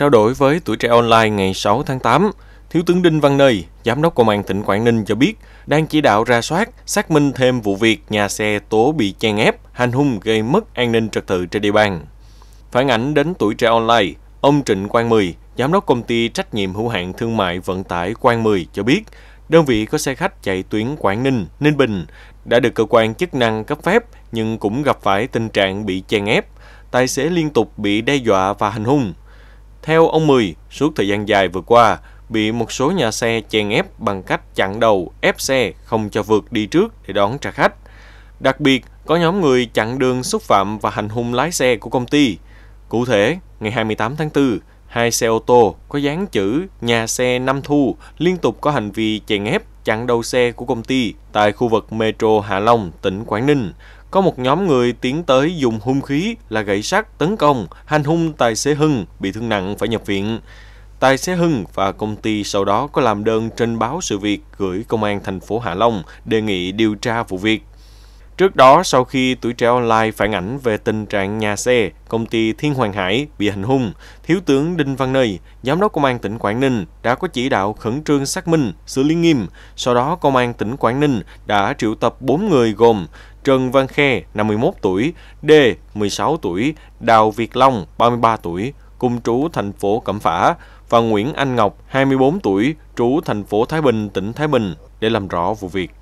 Trao đổi với tuổi trẻ online ngày 6 tháng 8, Thiếu tướng Đinh Văn Nơi, Giám đốc Công an tỉnh Quảng Ninh cho biết, đang chỉ đạo ra soát, xác minh thêm vụ việc nhà xe tố bị chèn ép, hành hung gây mất an ninh trật tự trên địa bàn. Phản ảnh đến tuổi trẻ online, ông Trịnh Quang Mười, Giám đốc Công ty Trách nhiệm hữu hạn Thương mại Vận tải Quang Mười cho biết, đơn vị có xe khách chạy tuyến Quảng Ninh, Ninh Bình đã được cơ quan chức năng cấp phép nhưng cũng gặp phải tình trạng bị chèn ép, tài xế liên tục bị đe dọa và hành hung – theo ông Mười, suốt thời gian dài vừa qua, bị một số nhà xe chèn ép bằng cách chặn đầu, ép xe không cho vượt đi trước để đón trả khách. Đặc biệt, có nhóm người chặn đường xúc phạm và hành hung lái xe của công ty. Cụ thể, ngày 28 tháng 4, Hai xe ô tô có dán chữ nhà xe Nam Thu liên tục có hành vi chèn ép chặn đầu xe của công ty tại khu vực Metro Hạ Long, tỉnh Quảng Ninh. Có một nhóm người tiến tới dùng hung khí là gậy sắt tấn công, hành hung tài xế Hưng bị thương nặng phải nhập viện. Tài xế Hưng và công ty sau đó có làm đơn trình báo sự việc gửi công an thành phố Hạ Long đề nghị điều tra vụ việc. Trước đó, sau khi tuổi trẻ online phản ảnh về tình trạng nhà xe, công ty Thiên Hoàng Hải bị hành hung, Thiếu tướng Đinh Văn Nơi, Giám đốc Công an tỉnh Quảng Ninh đã có chỉ đạo khẩn trương xác minh, xử lý nghiêm. Sau đó, Công an tỉnh Quảng Ninh đã triệu tập 4 người gồm Trần Văn Khe, 51 tuổi, D, 16 tuổi, Đào Việt Long, 33 tuổi, cùng trú thành phố Cẩm Phả, và Nguyễn Anh Ngọc, 24 tuổi, trú thành phố Thái Bình, tỉnh Thái Bình, để làm rõ vụ việc.